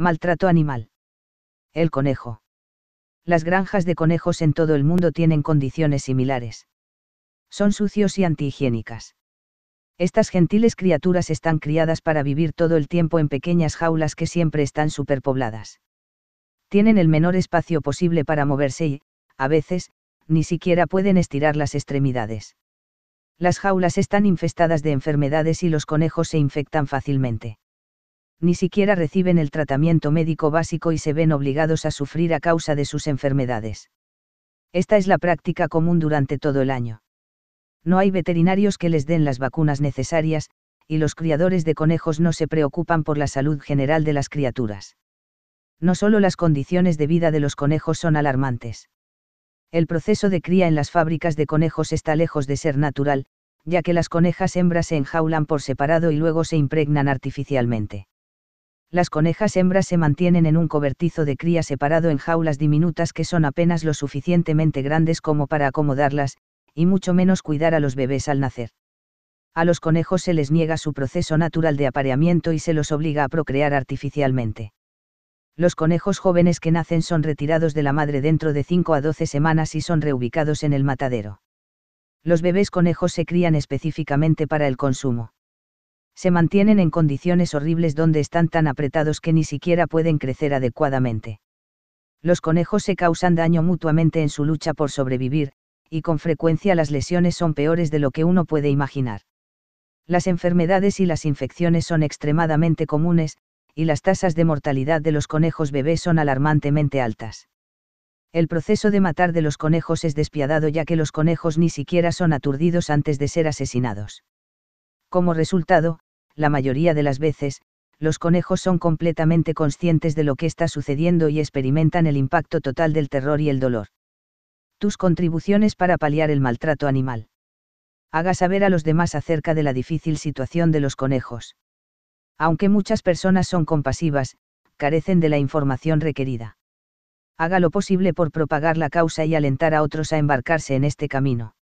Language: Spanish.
Maltrato animal. El conejo. Las granjas de conejos en todo el mundo tienen condiciones similares. Son sucios y antihigiénicas. Estas gentiles criaturas están criadas para vivir todo el tiempo en pequeñas jaulas que siempre están superpobladas. Tienen el menor espacio posible para moverse y, a veces, ni siquiera pueden estirar las extremidades. Las jaulas están infestadas de enfermedades y los conejos se infectan fácilmente ni siquiera reciben el tratamiento médico básico y se ven obligados a sufrir a causa de sus enfermedades. Esta es la práctica común durante todo el año. No hay veterinarios que les den las vacunas necesarias, y los criadores de conejos no se preocupan por la salud general de las criaturas. No solo las condiciones de vida de los conejos son alarmantes. El proceso de cría en las fábricas de conejos está lejos de ser natural, ya que las conejas hembras se enjaulan por separado y luego se impregnan artificialmente las conejas hembras se mantienen en un cobertizo de cría separado en jaulas diminutas que son apenas lo suficientemente grandes como para acomodarlas, y mucho menos cuidar a los bebés al nacer. A los conejos se les niega su proceso natural de apareamiento y se los obliga a procrear artificialmente. Los conejos jóvenes que nacen son retirados de la madre dentro de 5 a 12 semanas y son reubicados en el matadero. Los bebés conejos se crían específicamente para el consumo se mantienen en condiciones horribles donde están tan apretados que ni siquiera pueden crecer adecuadamente. Los conejos se causan daño mutuamente en su lucha por sobrevivir, y con frecuencia las lesiones son peores de lo que uno puede imaginar. Las enfermedades y las infecciones son extremadamente comunes, y las tasas de mortalidad de los conejos bebés son alarmantemente altas. El proceso de matar de los conejos es despiadado ya que los conejos ni siquiera son aturdidos antes de ser asesinados. Como resultado, la mayoría de las veces, los conejos son completamente conscientes de lo que está sucediendo y experimentan el impacto total del terror y el dolor. Tus contribuciones para paliar el maltrato animal. Haga saber a los demás acerca de la difícil situación de los conejos. Aunque muchas personas son compasivas, carecen de la información requerida. Haga lo posible por propagar la causa y alentar a otros a embarcarse en este camino.